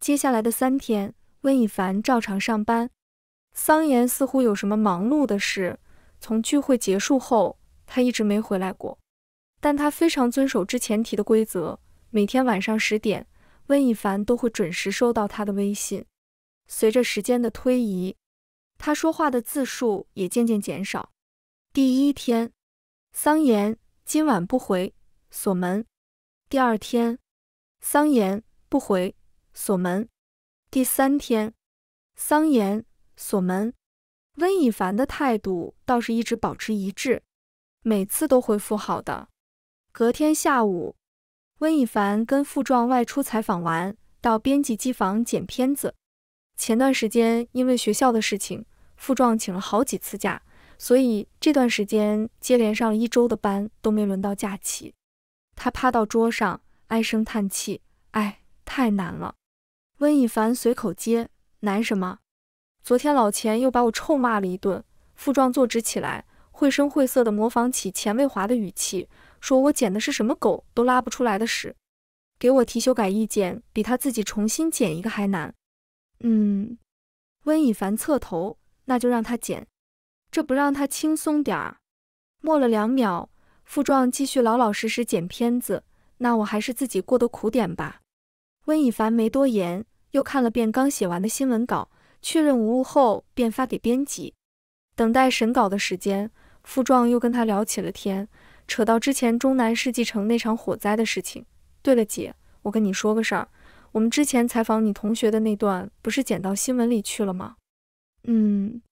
接下来的三天，温以凡照常上班。桑延似乎有什么忙碌的事，从聚会结束后，他一直没回来过。但他非常遵守之前提的规则，每天晚上十点，温以凡都会准时收到他的微信。随着时间的推移，他说话的字数也渐渐减少。第一天，桑延今晚不回，锁门。第二天，桑延不回。锁门。第三天，桑延锁门。温以凡的态度倒是一直保持一致，每次都回复好的。隔天下午，温以凡跟傅壮外出采访完，到编辑机房剪片子。前段时间因为学校的事情，傅壮请了好几次假，所以这段时间接连上了一周的班，都没轮到假期。他趴到桌上，唉声叹气：“哎，太难了。”温以凡随口接：“难什么？昨天老钱又把我臭骂了一顿。”傅壮坐直起来，绘声绘色地模仿起钱卫华的语气，说我捡的是什么狗都拉不出来的屎，给我提修改意见比他自己重新捡一个还难。嗯，温以凡侧头，那就让他捡，这不让他轻松点儿？默了两秒，傅壮继续老老实实捡片子。那我还是自己过得苦点吧。温以凡没多言。又看了遍刚写完的新闻稿，确认无误后便发给编辑。等待审稿的时间，傅壮又跟他聊起了天，扯到之前中南世纪城那场火灾的事情。对了，姐，我跟你说个事儿，我们之前采访你同学的那段，不是剪到新闻里去了吗？嗯。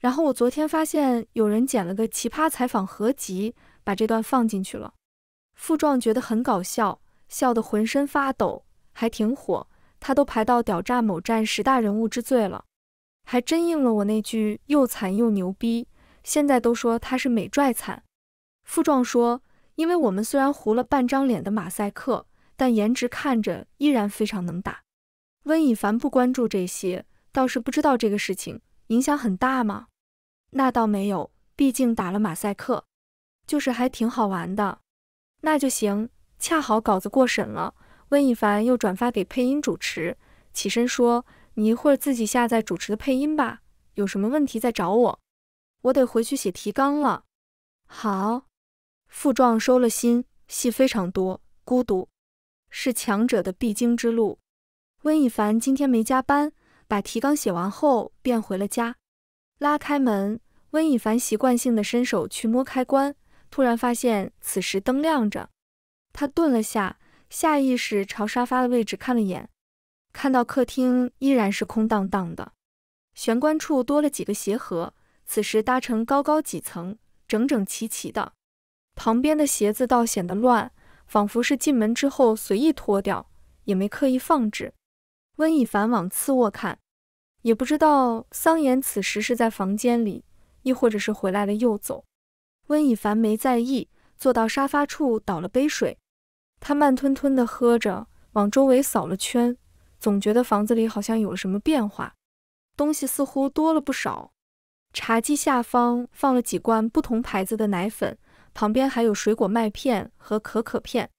然后我昨天发现有人剪了个奇葩采访合集，把这段放进去了。傅壮觉得很搞笑，笑得浑身发抖，还挺火。他都排到屌炸某站十大人物之最了，还真应了我那句又惨又牛逼。现在都说他是美拽惨。副壮说：“因为我们虽然糊了半张脸的马赛克，但颜值看着依然非常能打。”温以凡不关注这些，倒是不知道这个事情影响很大吗？那倒没有，毕竟打了马赛克，就是还挺好玩的。那就行，恰好稿子过审了。温以凡又转发给配音主持，起身说：“你一会儿自己下载主持的配音吧，有什么问题再找我。我得回去写提纲了。”好，傅壮收了心，戏非常多，孤独是强者的必经之路。温以凡今天没加班，把提纲写完后便回了家。拉开门，温以凡习惯性的伸手去摸开关，突然发现此时灯亮着，他顿了下。下意识朝沙发的位置看了眼，看到客厅依然是空荡荡的，玄关处多了几个鞋盒，此时搭成高高几层，整整齐齐的。旁边的鞋子倒显得乱，仿佛是进门之后随意脱掉，也没刻意放置。温以凡往次卧看，也不知道桑延此时是在房间里，亦或者是回来了又走。温以凡没在意，坐到沙发处倒了杯水。他慢吞吞地喝着，往周围扫了圈，总觉得房子里好像有了什么变化，东西似乎多了不少。茶几下方放了几罐不同牌子的奶粉，旁边还有水果麦片和可可片。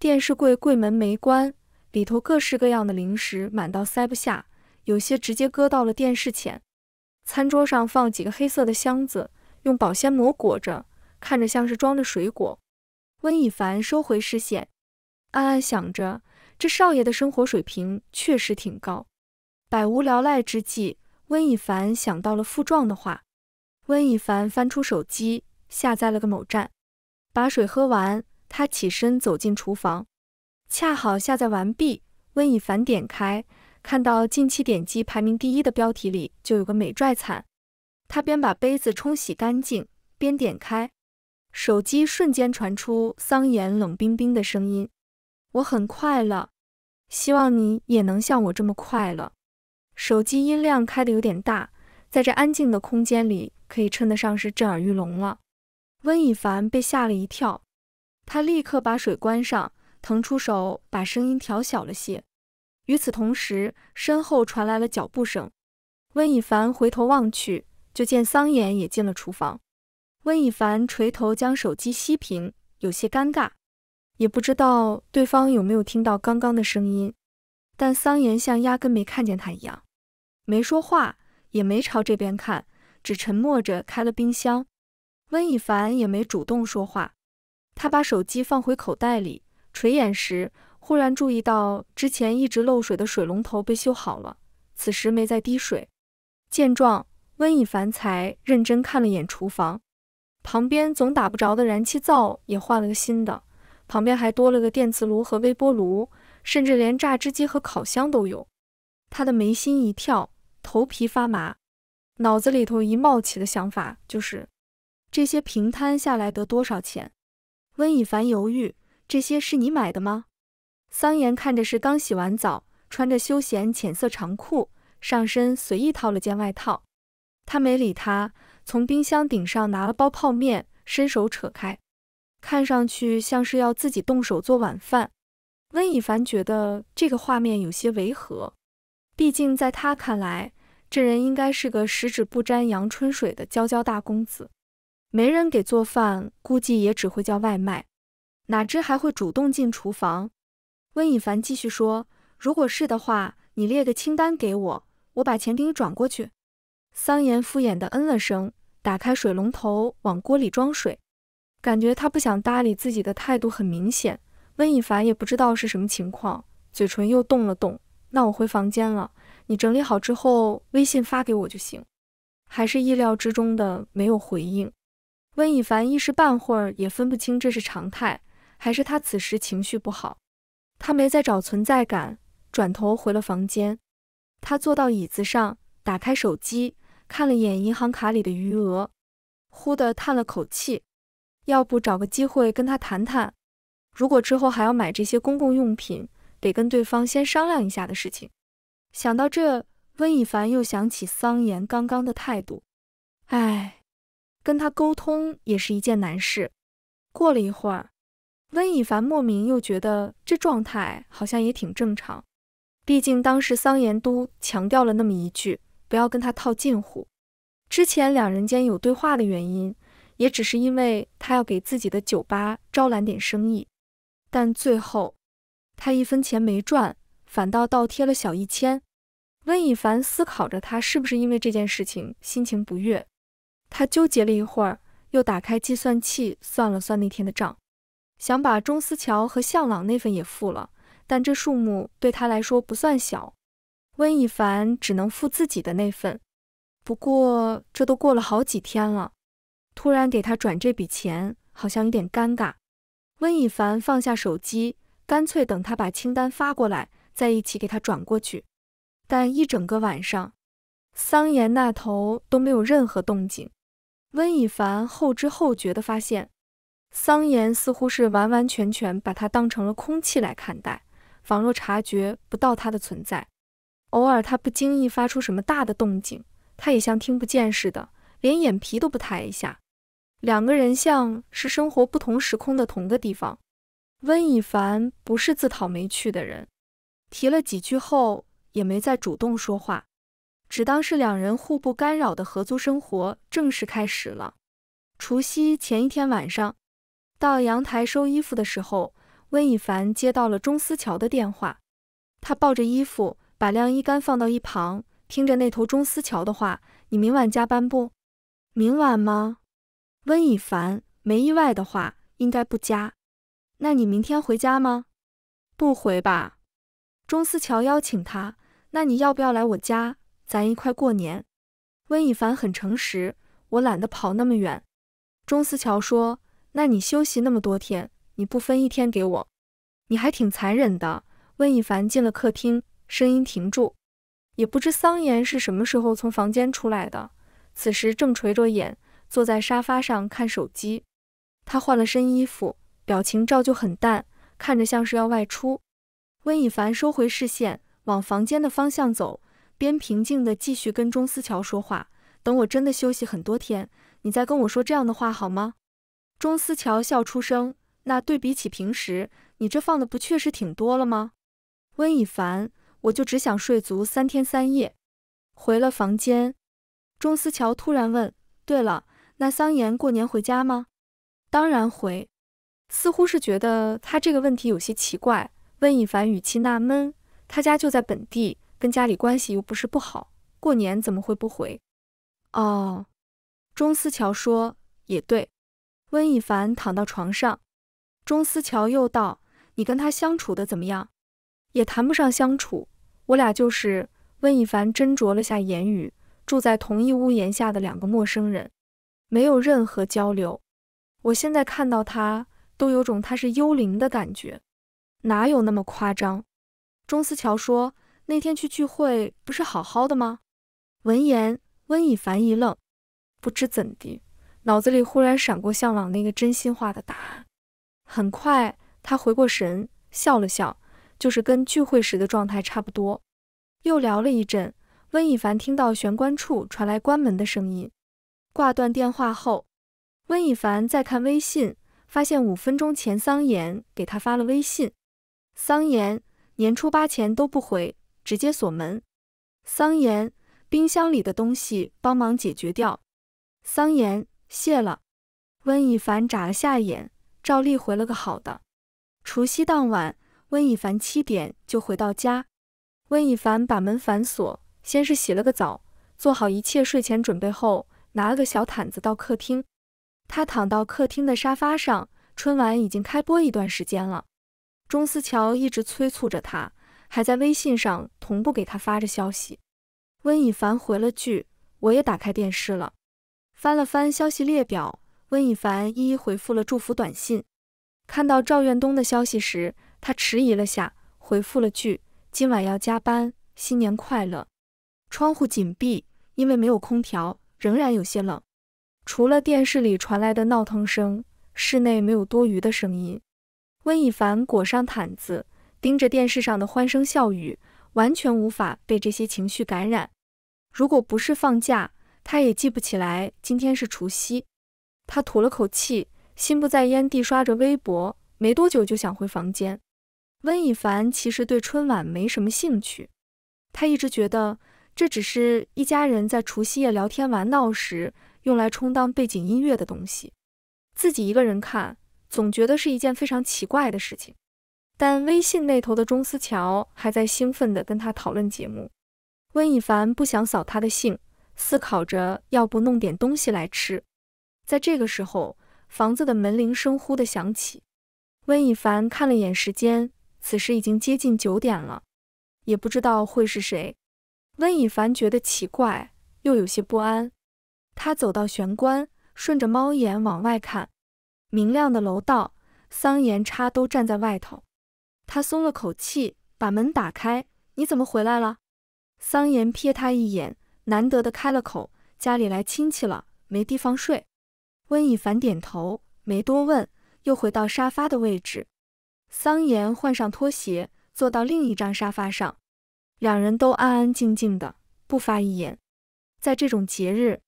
电视柜柜门没关，里头各式各样的零食满到塞不下，有些直接搁到了电视前。餐桌上放几个黑色的箱子，用保鲜膜裹着，看着像是装着水果。温以凡收回视线。暗暗想着，这少爷的生活水平确实挺高。百无聊赖之际，温以凡想到了傅壮的话。温以凡翻出手机，下载了个某站。把水喝完，他起身走进厨房，恰好下载完毕。温以凡点开，看到近期点击排名第一的标题里就有个美拽惨。他边把杯子冲洗干净，边点开，手机瞬间传出桑延冷冰冰的声音。我很快乐，希望你也能像我这么快乐。手机音量开得有点大，在这安静的空间里，可以称得上是震耳欲聋了。温以凡被吓了一跳，他立刻把水关上，腾出手把声音调小了些。与此同时，身后传来了脚步声。温以凡回头望去，就见桑延也进了厨房。温以凡垂头将手机熄屏，有些尴尬。也不知道对方有没有听到刚刚的声音，但桑延像压根没看见他一样，没说话，也没朝这边看，只沉默着开了冰箱。温以凡也没主动说话，他把手机放回口袋里，垂眼时忽然注意到之前一直漏水的水龙头被修好了，此时没再滴水。见状，温以凡才认真看了眼厨房，旁边总打不着的燃气灶也换了个新的。旁边还多了个电磁炉和微波炉，甚至连榨汁机和烤箱都有。他的眉心一跳，头皮发麻，脑子里头一冒起的想法就是：这些平摊下来得多少钱？温以凡犹豫：这些是你买的吗？桑延看着是刚洗完澡，穿着休闲浅色长裤，上身随意套了件外套。他没理他，从冰箱顶上拿了包泡面，伸手扯开。看上去像是要自己动手做晚饭，温以凡觉得这个画面有些违和，毕竟在他看来，这人应该是个十指不沾阳春水的娇娇大公子，没人给做饭，估计也只会叫外卖，哪知还会主动进厨房。温以凡继续说：“如果是的话，你列个清单给我，我把钱给你转过去。”桑延敷衍的嗯了声，打开水龙头往锅里装水。感觉他不想搭理自己的态度很明显，温以凡也不知道是什么情况，嘴唇又动了动。那我回房间了，你整理好之后微信发给我就行。还是意料之中的没有回应，温以凡一时半会儿也分不清这是常态还是他此时情绪不好。他没再找存在感，转头回了房间。他坐到椅子上，打开手机，看了眼银行卡里的余额，忽地叹了口气。要不找个机会跟他谈谈，如果之后还要买这些公共用品，得跟对方先商量一下的事情。想到这，温以凡又想起桑延刚刚的态度，哎，跟他沟通也是一件难事。过了一会儿，温以凡莫名又觉得这状态好像也挺正常，毕竟当时桑延都强调了那么一句，不要跟他套近乎。之前两人间有对话的原因。也只是因为他要给自己的酒吧招揽点生意，但最后他一分钱没赚，反倒倒贴了小一千。温以凡思考着他是不是因为这件事情心情不悦，他纠结了一会儿，又打开计算器算了算那天的账，想把钟思乔和向朗那份也付了，但这数目对他来说不算小，温以凡只能付自己的那份。不过这都过了好几天了。突然给他转这笔钱，好像有点尴尬。温以凡放下手机，干脆等他把清单发过来，再一起给他转过去。但一整个晚上，桑岩那头都没有任何动静。温以凡后知后觉地发现，桑岩似乎是完完全全把他当成了空气来看待，仿若察觉不到他的存在。偶尔他不经意发出什么大的动静，他也像听不见似的。连眼皮都不抬一下，两个人像是生活不同时空的同个地方。温以凡不是自讨没趣的人，提了几句后也没再主动说话，只当是两人互不干扰的合租生活正式开始了。除夕前一天晚上，到阳台收衣服的时候，温以凡接到了钟思乔的电话。他抱着衣服，把晾衣杆放到一旁，听着那头钟思乔的话：“你明晚加班不？”明晚吗？温以凡，没意外的话，应该不加。那你明天回家吗？不回吧。钟思乔邀请他，那你要不要来我家，咱一块过年？温以凡很诚实，我懒得跑那么远。钟思乔说，那你休息那么多天，你不分一天给我，你还挺残忍的。温以凡进了客厅，声音停住，也不知桑延是什么时候从房间出来的。此时正垂着眼坐在沙发上看手机，他换了身衣服，表情照旧很淡，看着像是要外出。温以凡收回视线，往房间的方向走，边平静地继续跟钟思乔说话：“等我真的休息很多天，你再跟我说这样的话好吗？”钟思乔笑出声：“那对比起平时，你这放的不确实挺多了吗？”温以凡：“我就只想睡足三天三夜。”回了房间。钟思乔突然问：“对了，那桑延过年回家吗？”“当然回。”似乎是觉得他这个问题有些奇怪，温以凡语气纳闷：“他家就在本地，跟家里关系又不是不好，过年怎么会不回？”“哦。”钟思乔说：“也对。”温以凡躺到床上，钟思乔又道：“你跟他相处的怎么样？”“也谈不上相处，我俩就是……”温以凡斟酌了下言语。住在同一屋檐下的两个陌生人，没有任何交流。我现在看到他，都有种他是幽灵的感觉。哪有那么夸张？钟思乔说：“那天去聚会不是好好的吗？”闻言，温以凡一愣，不知怎地，脑子里忽然闪过向朗那个真心话的答案。很快，他回过神，笑了笑，就是跟聚会时的状态差不多。又聊了一阵。温以凡听到玄关处传来关门的声音，挂断电话后，温以凡在看微信，发现五分钟前桑延给他发了微信。桑延年初八前都不回，直接锁门。桑延，冰箱里的东西帮忙解决掉。桑延，谢了。温以凡眨了下眼，照例回了个好的。除夕当晚，温以凡七点就回到家，温以凡把门反锁。先是洗了个澡，做好一切睡前准备后，拿了个小毯子到客厅。他躺到客厅的沙发上，春晚已经开播一段时间了。钟思乔一直催促着他，还在微信上同步给他发着消息。温以凡回了句：“我也打开电视了。”翻了翻消息列表，温以凡一一回复了祝福短信。看到赵远东的消息时，他迟疑了下，回复了句：“今晚要加班，新年快乐。”窗户紧闭，因为没有空调，仍然有些冷。除了电视里传来的闹腾声，室内没有多余的声音。温以凡裹上毯子，盯着电视上的欢声笑语，完全无法被这些情绪感染。如果不是放假，他也记不起来今天是除夕。他吐了口气，心不在焉地刷着微博，没多久就想回房间。温以凡其实对春晚没什么兴趣，他一直觉得。这只是一家人在除夕夜聊天玩闹时用来充当背景音乐的东西，自己一个人看，总觉得是一件非常奇怪的事情。但微信那头的钟思乔还在兴奋地跟他讨论节目。温以凡不想扫他的兴，思考着要不弄点东西来吃。在这个时候，房子的门铃声忽地响起。温以凡看了眼时间，此时已经接近九点了，也不知道会是谁。温以凡觉得奇怪，又有些不安。他走到玄关，顺着猫眼往外看，明亮的楼道，桑延插兜站在外头。他松了口气，把门打开：“你怎么回来了？”桑延瞥他一眼，难得的开了口：“家里来亲戚了，没地方睡。”温以凡点头，没多问，又回到沙发的位置。桑延换上拖鞋，坐到另一张沙发上。两人都安安静静的，不发一言。在这种节日，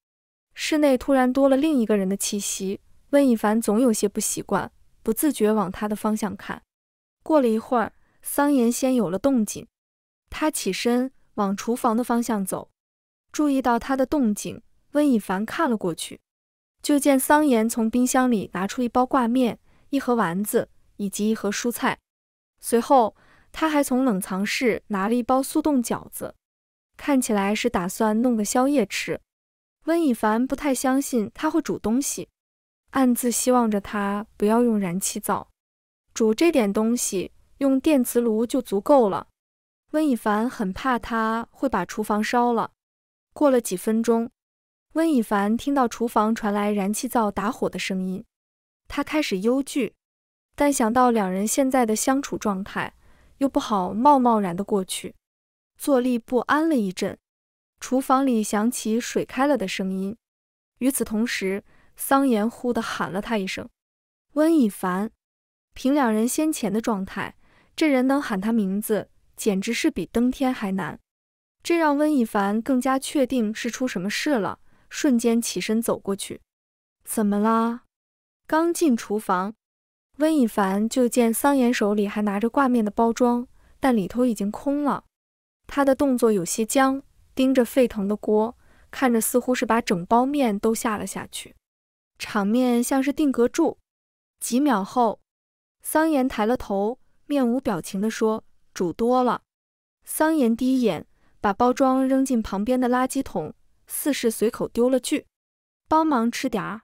室内突然多了另一个人的气息，温以凡总有些不习惯，不自觉往他的方向看。过了一会儿，桑岩先有了动静，他起身往厨房的方向走，注意到他的动静，温以凡看了过去，就见桑岩从冰箱里拿出一包挂面、一盒丸子以及一盒蔬菜，随后。他还从冷藏室拿了一包速冻饺子，看起来是打算弄个宵夜吃。温以凡不太相信他会煮东西，暗自希望着他不要用燃气灶煮这点东西，用电磁炉就足够了。温以凡很怕他会把厨房烧了。过了几分钟，温以凡听到厨房传来燃气灶打火的声音，他开始忧惧，但想到两人现在的相处状态。又不好贸贸然的过去，坐立不安了一阵。厨房里响起水开了的声音，与此同时，桑延忽地喊了他一声：“温以凡！”凭两人先前的状态，这人能喊他名字，简直是比登天还难。这让温以凡更加确定是出什么事了，瞬间起身走过去：“怎么啦？”刚进厨房。温以凡就见桑岩手里还拿着挂面的包装，但里头已经空了。他的动作有些僵，盯着沸腾的锅，看着似乎是把整包面都下了下去。场面像是定格住。几秒后，桑岩抬了头，面无表情地说：“煮多了。”桑岩一眼，把包装扔进旁边的垃圾桶，似是随口丢了句：“帮忙吃点儿。”